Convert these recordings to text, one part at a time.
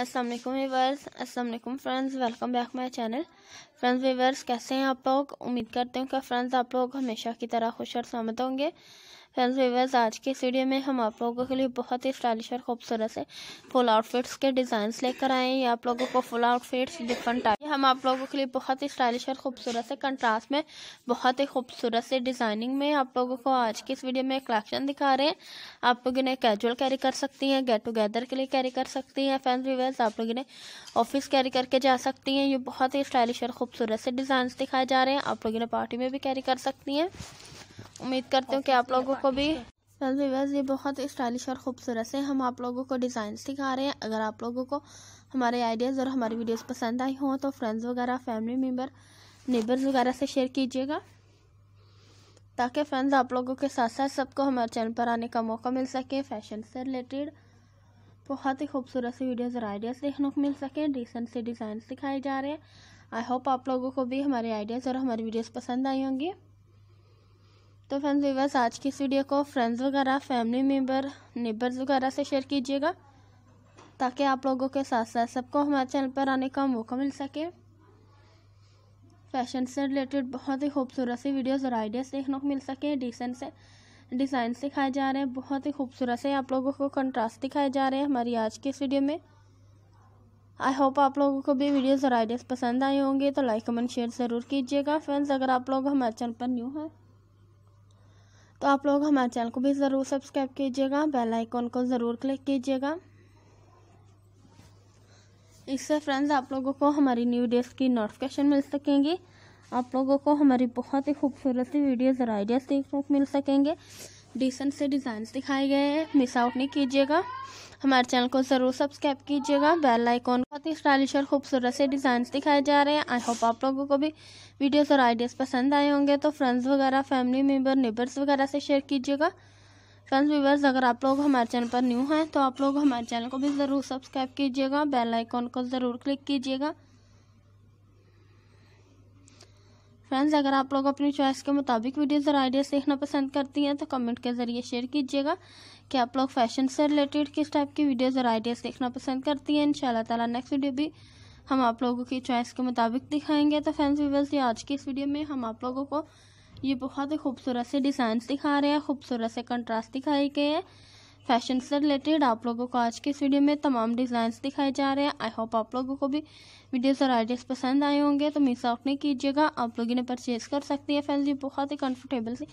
अस्सलाम वालेकुम वीवर्स अस्सलाम वालेकुम friends welcome back my channel friends viewers कैसे हैं आप लोग उम्मीद करते हैं कि फ्रेंड्स आप लोग हमेशा की तरह खुश और सहमत होंगे हेल्थ वीवर्स आज के इस वीडियो में हम आप लोगों के लिए बहुत ही स्टाइलिश और खूबसूरत से फुल आउटफिट्स के डिज़ाइंस लेकर आए हैं ये आप लोगों को फुल आउटफिट्स डिफरेंट टाइप हम आप लोगों के लिए बहुत ही स्टाइलिश और खूबसूरत से कंट्रास्ट में बहुत ही खूबसूरत से डिज़ाइनिंग में आप लोगों को आज की इस वीडियो में कलेक्शन दिखा रहे हैं आप लोग इन्हें कैजुअल कैरी कर सकती हैं गेट टुगेदर के लिए कैरी कर सकती हैं फैंस वीवर्स आप लोग इन्हें ऑफिस कैरी करके जा सकती हैं ये बहुत ही स्टाइलिश और खूबसूरत से डिज़ाइंस दिखाए जा रहे हैं आप लोग इन्हें पार्टी में भी कैरी कर सकती हैं उम्मीद करती हूँ कि आप लोगों को भी वेल वीवर्स ये बहुत स्टाइलिश और खूबसूरत से हम आप लोगों को डिज़ाइन दिखा रहे हैं अगर आप लोगों को हमारे आइडियाज़ और हमारी वीडियोस पसंद आई हों तो फ्रेंड्स वगैरह फैमिली मेम्बर नेबर्स वगैरह से शेयर कीजिएगा ताकि फ्रेंड्स आप लोगों के साथ साथ सबको हमारे चैनल पर आने का मौका मिल सके फैशन से रिलेटेड बहुत ही खूबसूरत से वीडियोज़ और आइडियाज़ देखने को मिल सकें डिसेंट से डिज़ाइन दिखाए जा रहे हैं आई होप आप लोगों को भी हमारे आइडियाज़ और हमारी वीडियोज़ पसंद आई होंगी तो फ्रेंड्स वीवर्स आज की इस वीडियो को फ्रेंड्स वगैरह फैमिली मेम्बर नेबर्स वगैरह से शेयर कीजिएगा ताकि आप लोगों के साथ साथ सबको हमारे चैनल पर आने का मौका मिल सके फैशन से रिलेटेड बहुत ही खूबसूरत सी वीडियोज़ और आइडियाज़ देखने को मिल सके डिसेंट से डिज़ाइन सिखाए जा रहे हैं बहुत ही खूबसूरत से आप लोगों को कंट्रास्ट दिखाए जा रहे हैं हमारी आज की इस वीडियो में आई होप आप लोगों को भी वीडियोज़ और आइडियाज़ पसंद आए होंगे तो लाइक कमेंट शेयर ज़रूर कीजिएगा फ्रेंड्स अगर आप लोग हमारे चैनल पर न्यू हैं तो आप लोग हमारे चैनल को भी ज़रूर सब्सक्राइब कीजिएगा बेल आइकॉन को ज़रूर क्लिक कीजिएगा इससे फ्रेंड्स आप लोगों को हमारी न्यू डेज की नोटिफिकेशन मिल सकेंगी आप लोगों को हमारी बहुत ही खूबसूरत सी वीडियोज़ और आइडियाज़ देखने को मिल सकेंगे डिसेंट से डिज़ाइंस दिखाए गए हैं मिस आउट नहीं कीजिएगा हमारे चैनल को ज़रूर सब्सक्राइब कीजिएगा बेल आइकॉन बहुत ही स्टाइलिश और खूबसूरत से डिजाइन दिखाए जा रहे हैं आई होप आप लोगों को भी वीडियोस और आइडियाज़ पसंद आए होंगे तो फ्रेंड्स वगैरह फैमिली मेम्बर नेबर्स वगैरह से शेयर कीजिएगा फ्रेंड्स व्यूवर्स अगर आप लोग हमारे चैनल पर न्यू हैं तो आप लोग हमारे चैनल को भी ज़रूर सब्सक्राइब कीजिएगा बेल आइकॉन को ज़रूर क्लिक कीजिएगा फ्रेंड्स अगर आप लोग अपनी चॉइस के मुताबिक वीडियोज़ और आइडियाज़ देखना पसंद करती हैं तो कमेंट के ज़रिए शेयर कीजिएगा कि आप लोग फैशन से रिलेटेड किस टाइप की वीडियोज़ और आइडियाज़ देखना पसंद करती हैं इन ताला नेक्स्ट वीडियो भी हम आप लोगों की चॉइस के मुताबिक दिखाएंगे तो फ्रेंड्स व्यूवर्स ये आज की इस वीडियो में हम आप लोगों को ये बहुत ही खूबसूरत से डिज़ाइन दिखा रहे हैं खूबसूरत से कंट्रास्ट दिखाए गए हैं फैशन से रिलेटेड आप लोगों को आज के इस वीडियो में तमाम डिज़ाइंस दिखाए जा रहे हैं आई होप आप लोगों को भी वीडियोस और आइडियाज़ पसंद आए होंगे तो मिस आउट नहीं कीजिएगा आप लोग इन्हें परचेज़ कर है हैं ये बहुत ही कंफर्टेबल सी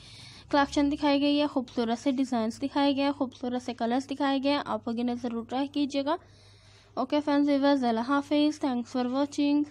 कलेक्शन दिखाई गई है खूबसूरत से डिज़ाइंस दिखाए गए हैं खूबसूरत से कलर्स दिखाए गए हैं आप लोग इन्हें ज़रूर ट्राई कीजिएगा ओके फैंस वीवर्स अल्लाह हाफिज़ थैंक्स फॉर वॉचिंग